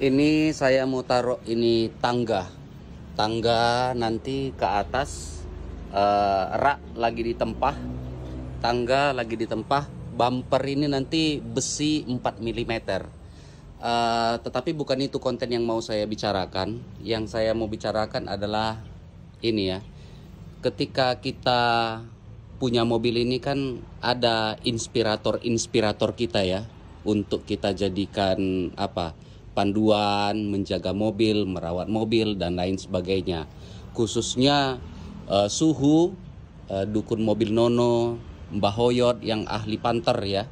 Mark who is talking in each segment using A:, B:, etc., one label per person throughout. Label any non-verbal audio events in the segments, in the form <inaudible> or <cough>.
A: ini saya mau taruh ini tangga tangga nanti ke atas uh, rak lagi ditempah tangga lagi ditempah bumper ini nanti besi 4 mm uh, tetapi bukan itu konten yang mau saya bicarakan yang saya mau bicarakan adalah ini ya ketika kita punya mobil ini kan ada inspirator-inspirator kita ya untuk kita jadikan apa panduan, menjaga mobil, merawat mobil dan lain sebagainya. Khususnya uh, suhu uh, dukun mobil Nono, Mbah Hoyot yang ahli panter ya.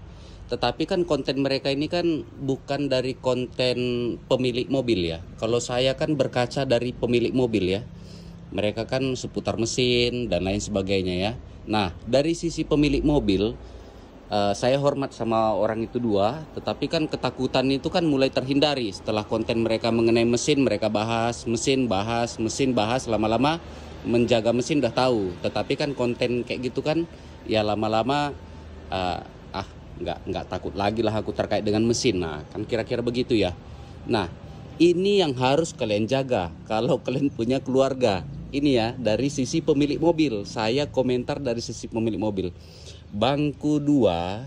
A: Tetapi kan konten mereka ini kan bukan dari konten pemilik mobil ya. Kalau saya kan berkaca dari pemilik mobil ya. Mereka kan seputar mesin dan lain sebagainya ya. Nah, dari sisi pemilik mobil Eh, saya hormat sama orang itu dua, tetapi kan ketakutan itu kan mulai terhindari setelah konten mereka mengenai mesin, mereka bahas mesin, bahas mesin, bahas lama-lama menjaga mesin udah tahu. Tetapi kan konten kayak gitu kan ya lama-lama uh, ah nggak nggak takut lagi lah aku terkait dengan mesin. Nah kan kira-kira begitu ya. Nah ini yang harus kalian jaga kalau <laughs> kalian punya keluarga ini ya dari sisi pemilik mobil. Saya komentar dari sisi pemilik mobil. Bangku 2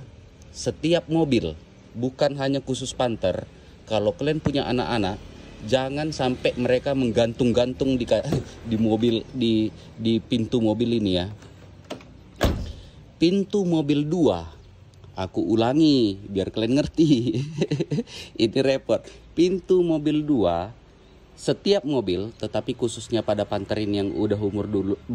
A: setiap mobil bukan hanya khusus panter. Kalau kalian punya anak-anak, jangan sampai mereka menggantung-gantung di <laughs> di mobil di di pintu mobil ini ya. Pintu mobil 2 Aku ulangi biar kalian ngerti. <laughs> ini repot. Pintu mobil 2 setiap mobil, tetapi khususnya pada Panterin yang udah umur 28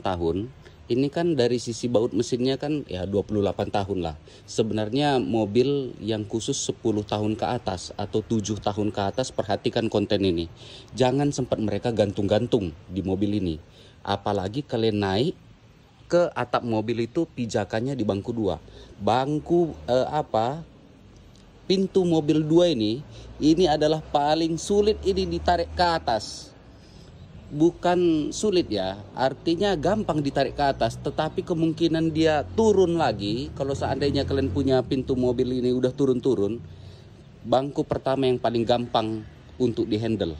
A: tahun, ini kan dari sisi baut mesinnya kan ya 28 tahun lah. Sebenarnya mobil yang khusus 10 tahun ke atas atau 7 tahun ke atas perhatikan konten ini. Jangan sempat mereka gantung-gantung di mobil ini. Apalagi kalian naik ke atap mobil itu pijakannya di bangku dua. Bangku eh, apa pintu mobil dua ini ini adalah paling sulit ini ditarik ke atas bukan sulit ya artinya gampang ditarik ke atas tetapi kemungkinan dia turun lagi kalau seandainya kalian punya pintu mobil ini udah turun-turun bangku pertama yang paling gampang untuk dihandle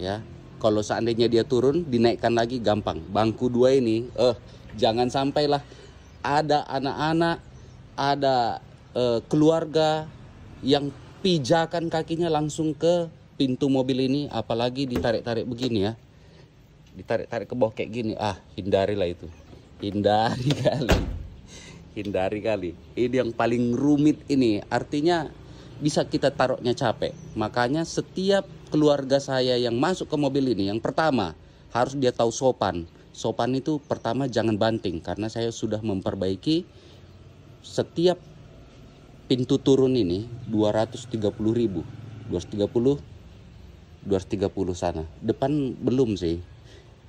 A: ya kalau seandainya dia turun dinaikkan lagi gampang bangku dua ini eh jangan sampailah ada anak-anak ada eh, keluarga yang pijakan kakinya langsung ke pintu mobil ini apalagi ditarik-tarik begini ya ditarik-tarik ke bawah kayak gini ah hindarilah itu hindari <laughs> kali hindari kali ini yang paling rumit ini artinya bisa kita taruhnya capek makanya setiap keluarga saya yang masuk ke mobil ini yang pertama harus dia tahu sopan sopan itu pertama jangan banting karena saya sudah memperbaiki setiap pintu turun ini 230 ribu 230 230 sana depan belum sih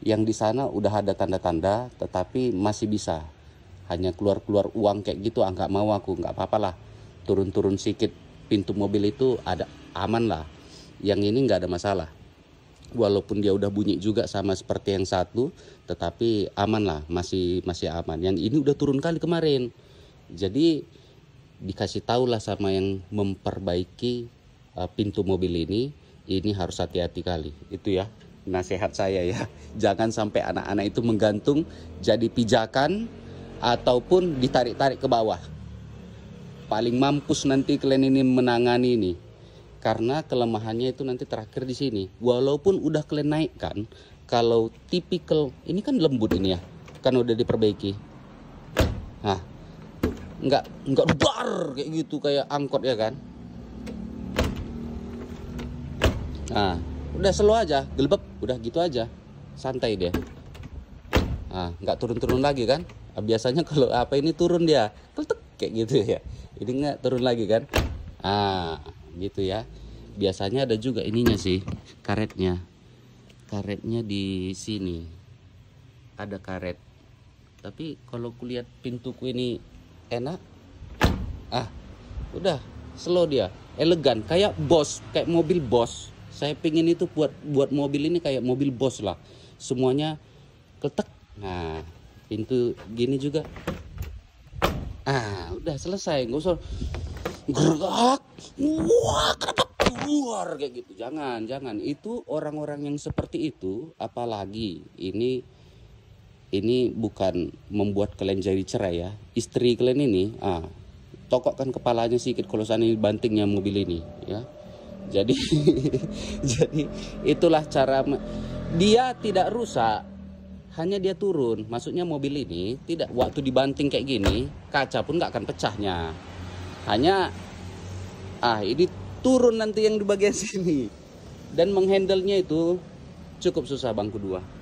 A: yang di sana udah ada tanda-tanda tetapi masih bisa hanya keluar-keluar uang kayak gitu ah nggak mau aku nggak apa-apa lah turun-turun sikit pintu mobil itu ada aman lah yang ini nggak ada masalah walaupun dia udah bunyi juga sama seperti yang satu tetapi aman lah masih masih aman yang ini udah turun kali kemarin jadi dikasih tahu lah sama yang memperbaiki uh, pintu mobil ini ini harus hati-hati kali itu ya nasihat saya ya <laughs> jangan sampai anak-anak itu menggantung jadi pijakan ataupun ditarik-tarik ke bawah paling mampus nanti kalian ini menangani ini karena kelemahannya itu nanti terakhir di sini walaupun udah kalian naikkan kalau tipikal ini kan lembut ini ya kan udah diperbaiki nah nggak nggak bar kayak gitu kayak angkot ya kan nah udah selo aja gelbep udah gitu aja santai dia nah nggak turun-turun lagi kan nah, biasanya kalau apa ini turun dia keletek kayak gitu ya ini nggak turun lagi kan ah gitu ya biasanya ada juga ininya sih karetnya karetnya di sini ada karet tapi kalau kulihat pintuku ini enak ah udah slow dia elegan kayak bos kayak mobil bos saya pingin itu buat buat mobil ini kayak mobil bos lah semuanya ketek nah pintu gini juga ah udah selesai nggak usah gerak wah kenapa keluar kayak gitu jangan jangan itu orang-orang yang seperti itu apalagi ini ini bukan membuat kalian jadi cerai ya istri kalian ini ah tokokkan kepalanya sedikit kalau sana bantingnya mobil ini ya jadi <laughs> jadi itulah cara dia tidak rusak hanya dia turun maksudnya mobil ini tidak waktu dibanting kayak gini kaca pun nggak akan pecahnya hanya ah ini turun nanti yang di bagian <laughs> sini dan menghandlenya itu cukup susah bangku dua